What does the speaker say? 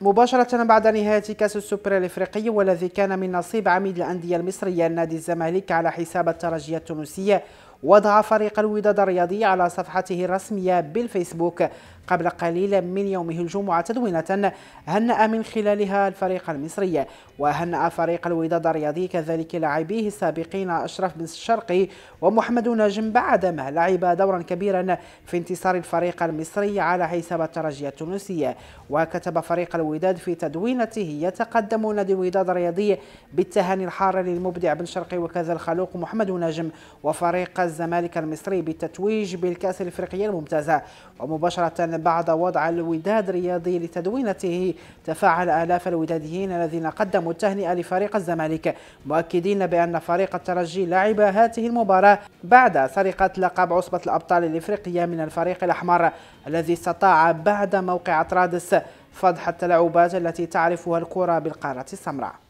مباشرة بعد نهاية كأس السوبر الإفريقي والذي كان من نصيب عميد الأندية المصرية نادي الزمالك على حساب الترجي التونسية وضع فريق الوداد الرياضي على صفحته الرسمية بالفيسبوك قبل قليل من يومه الجمعة تدوينة هنأ من خلالها الفريق المصري وهنأ فريق الوداد الرياضي كذلك لاعبيه السابقين أشرف بن الشرقي ومحمد نجم بعدما لعب دورا كبيرا في انتصار الفريق المصري على حساب الترجي التونسية وكتب فريق الوداد في تدوينته يتقدم نادي الوداد الرياضي بالتهاني الحار للمبدع بن شرقي وكذا الخلوق محمد نجم وفريق الزمالك المصري بالتتويج بالكأس الإفريقية الممتازة ومباشرة بعد وضع الوداد الرياضي لتدوينته تفاعل آلاف الوداديين الذين قدموا التهنئة لفريق الزمالك مؤكدين بأن فريق الترجي لعب هذه المباراة بعد سرقة لقب عصبة الأبطال الإفريقية من الفريق الأحمر الذي استطاع بعد موقع طرادس فضح التلاعبات التي تعرفها الكرة بالقارة السمراء